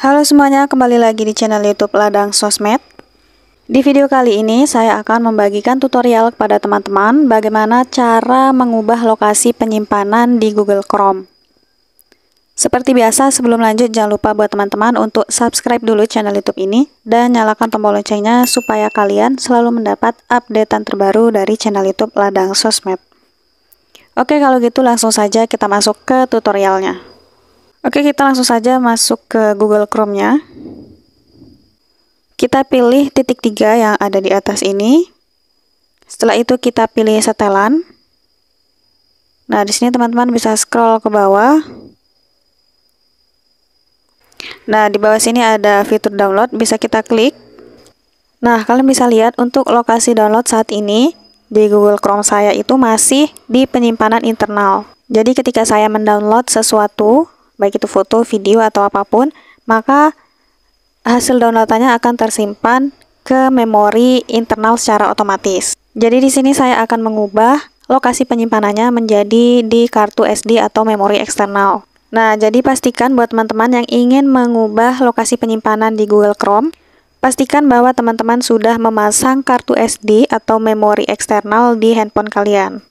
Halo semuanya, kembali lagi di channel YouTube Ladang Sosmed. Di video kali ini saya akan membagikan tutorial kepada teman-teman bagaimana cara mengubah lokasi penyimpanan di Google Chrome. Seperti biasa, sebelum lanjut jangan lupa buat teman-teman untuk subscribe dulu channel YouTube ini dan nyalakan tombol loncengnya supaya kalian selalu mendapat updatean terbaru dari channel YouTube Ladang Sosmed. Oke, kalau gitu langsung saja kita masuk ke tutorialnya. Oke, kita langsung saja masuk ke Google Chrome-nya. Kita pilih titik tiga yang ada di atas ini. Setelah itu kita pilih setelan. Nah, di sini teman-teman bisa scroll ke bawah. Nah, di bawah sini ada fitur download, bisa kita klik. Nah, kalian bisa lihat untuk lokasi download saat ini di Google Chrome saya itu masih di penyimpanan internal. Jadi ketika saya mendownload sesuatu, baik itu foto, video, atau apapun, maka hasil downloadannya akan tersimpan ke memori internal secara otomatis. Jadi di sini saya akan mengubah lokasi penyimpanannya menjadi di kartu SD atau memori eksternal. Nah, jadi pastikan buat teman-teman yang ingin mengubah lokasi penyimpanan di Google Chrome, pastikan bahwa teman-teman sudah memasang kartu SD atau memori eksternal di handphone kalian.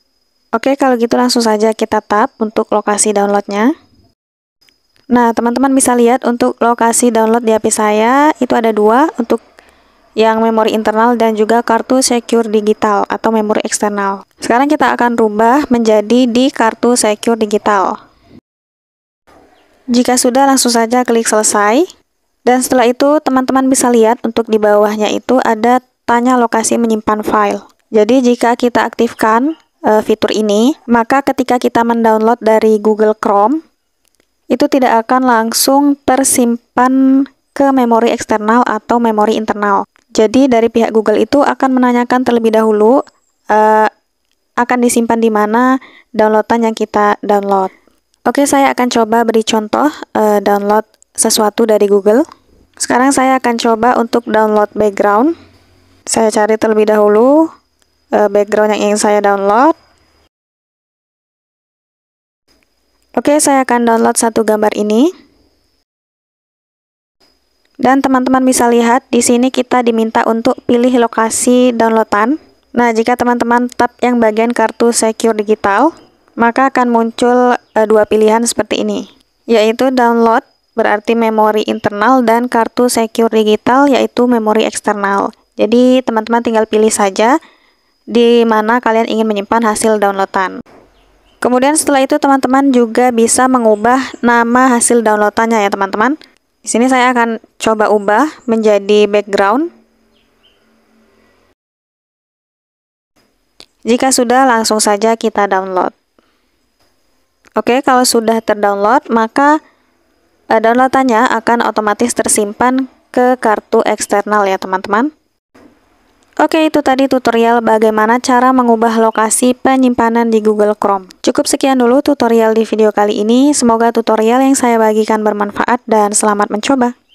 Oke, kalau gitu langsung saja kita tap untuk lokasi downloadnya. Nah, teman-teman bisa lihat untuk lokasi download di HP saya itu ada dua untuk yang memori internal dan juga kartu secure digital atau memori eksternal. Sekarang kita akan rubah menjadi di kartu secure digital. Jika sudah langsung saja klik selesai. Dan setelah itu teman-teman bisa lihat untuk di bawahnya itu ada tanya lokasi menyimpan file. Jadi jika kita aktifkan e, fitur ini, maka ketika kita mendownload dari Google Chrome itu tidak akan langsung tersimpan ke memori eksternal atau memori internal. Jadi dari pihak Google itu akan menanyakan terlebih dahulu uh, akan disimpan di mana downloadan yang kita download. Oke, saya akan coba beri contoh uh, download sesuatu dari Google. Sekarang saya akan coba untuk download background. Saya cari terlebih dahulu uh, background yang ingin saya download. Oke, saya akan download satu gambar ini. Dan teman-teman bisa lihat, di sini kita diminta untuk pilih lokasi downloadan. Nah, jika teman-teman tap yang bagian kartu secure digital, maka akan muncul e, dua pilihan seperti ini, yaitu download berarti memori internal dan kartu secure digital yaitu memori eksternal. Jadi teman-teman tinggal pilih saja di mana kalian ingin menyimpan hasil downloadan. Kemudian setelah itu teman-teman juga bisa mengubah nama hasil downloadannya ya teman-teman. Di sini saya akan coba ubah menjadi background. Jika sudah langsung saja kita download. Oke, kalau sudah terdownload maka eh, downloadannya akan otomatis tersimpan ke kartu eksternal ya teman-teman. Oke, itu tadi tutorial bagaimana cara mengubah lokasi penyimpanan di Google Chrome. Cukup sekian dulu tutorial di video kali ini. Semoga tutorial yang saya bagikan bermanfaat dan selamat mencoba.